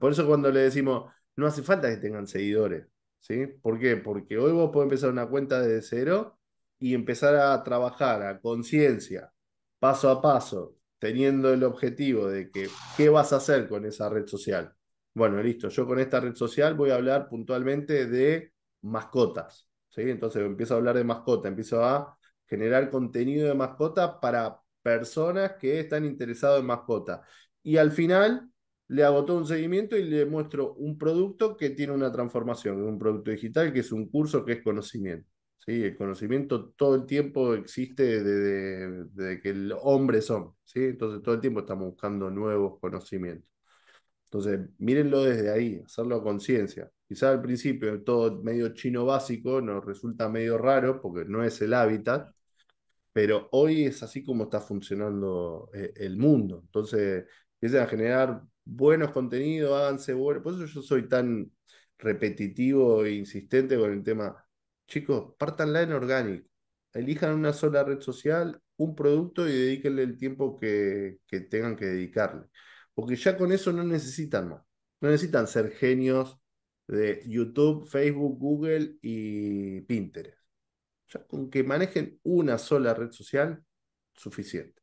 Por eso cuando le decimos, no hace falta que tengan seguidores, ¿sí? ¿Por qué? Porque hoy vos podés empezar una cuenta desde cero y empezar a trabajar a conciencia, paso a paso, teniendo el objetivo de que, ¿qué vas a hacer con esa red social? Bueno, listo, yo con esta red social voy a hablar puntualmente de mascotas, ¿sí? Entonces empiezo a hablar de mascota, empiezo a generar contenido de mascota para personas que están interesadas en mascota. Y al final le hago un seguimiento y le muestro un producto que tiene una transformación, un producto digital que es un curso que es conocimiento. ¿sí? El conocimiento todo el tiempo existe desde, que el hombre es hombre. ¿sí? Entonces todo el tiempo estamos buscando nuevos conocimientos. Entonces, mírenlo desde ahí, hacerlo a conciencia. Quizás al principio todo medio chino básico nos resulta medio raro porque no es el hábitat, pero hoy es así como está funcionando eh, el mundo. Entonces, empieza a generar buenos contenidos, háganse buenos. Por eso yo soy tan repetitivo e insistente con el tema. Chicos, partanla en orgánico. Elijan una sola red social, un producto y dedíquenle el tiempo que, que tengan que dedicarle. Porque ya con eso no necesitan más. No necesitan ser genios de YouTube, Facebook, Google y Pinterest. Ya con que manejen una sola red social, suficiente.